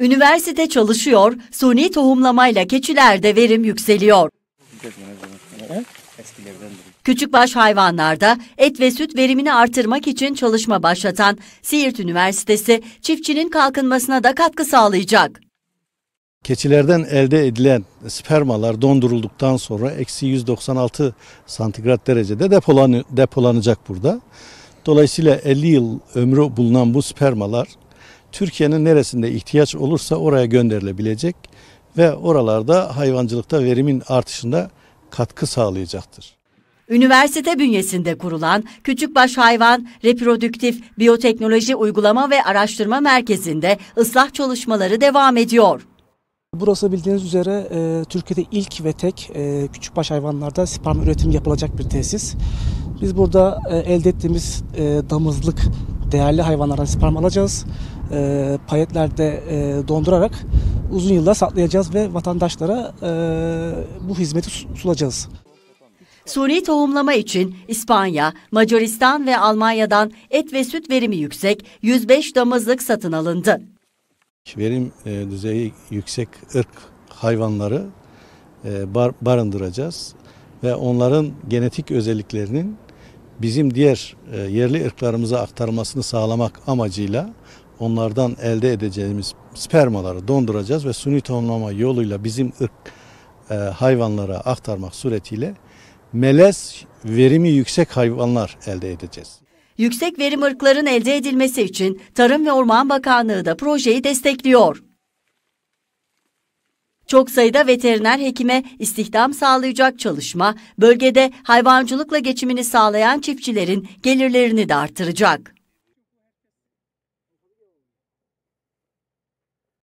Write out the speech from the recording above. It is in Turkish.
Üniversite çalışıyor, suni tohumlamayla keçilerde verim yükseliyor. Küçükbaş hayvanlarda et ve süt verimini artırmak için çalışma başlatan Siirt Üniversitesi çiftçinin kalkınmasına da katkı sağlayacak. Keçilerden elde edilen spermalar dondurulduktan sonra eksi 196 santigrat derecede depolan depolanacak burada. Dolayısıyla 50 yıl ömrü bulunan bu spermalar Türkiye'nin neresinde ihtiyaç olursa oraya gönderilebilecek ve oralarda hayvancılıkta verimin artışında katkı sağlayacaktır. Üniversite bünyesinde kurulan Küçükbaş Hayvan Reprodüktif Biyoteknoloji Uygulama ve Araştırma Merkezi'nde ıslah çalışmaları devam ediyor. Burası bildiğiniz üzere e, Türkiye'de ilk ve tek e, küçükbaş hayvanlarda sperm üretimi yapılacak bir tesis. Biz burada e, elde ettiğimiz e, damızlık değerli hayvanlardan sperm alacağız. E, payetlerde e, dondurarak uzun yıllar saklayacağız ve vatandaşlara e, bu hizmeti sulayacağız. Suni tohumlama için İspanya, Macaristan ve Almanya'dan et ve süt verimi yüksek 105 damızlık satın alındı. Verim e, düzeyi yüksek ırk hayvanları e, barındıracağız ve onların genetik özelliklerinin bizim diğer e, yerli ırklarımıza aktarmasını sağlamak amacıyla onlardan elde edeceğimiz spermaları donduracağız ve suni tohumlama yoluyla bizim ırk hayvanlara aktarmak suretiyle melez verimi yüksek hayvanlar elde edeceğiz. Yüksek verim ırkların elde edilmesi için Tarım ve Orman Bakanlığı da projeyi destekliyor. Çok sayıda veteriner hekime istihdam sağlayacak çalışma, bölgede hayvancılıkla geçimini sağlayan çiftçilerin gelirlerini de artıracak.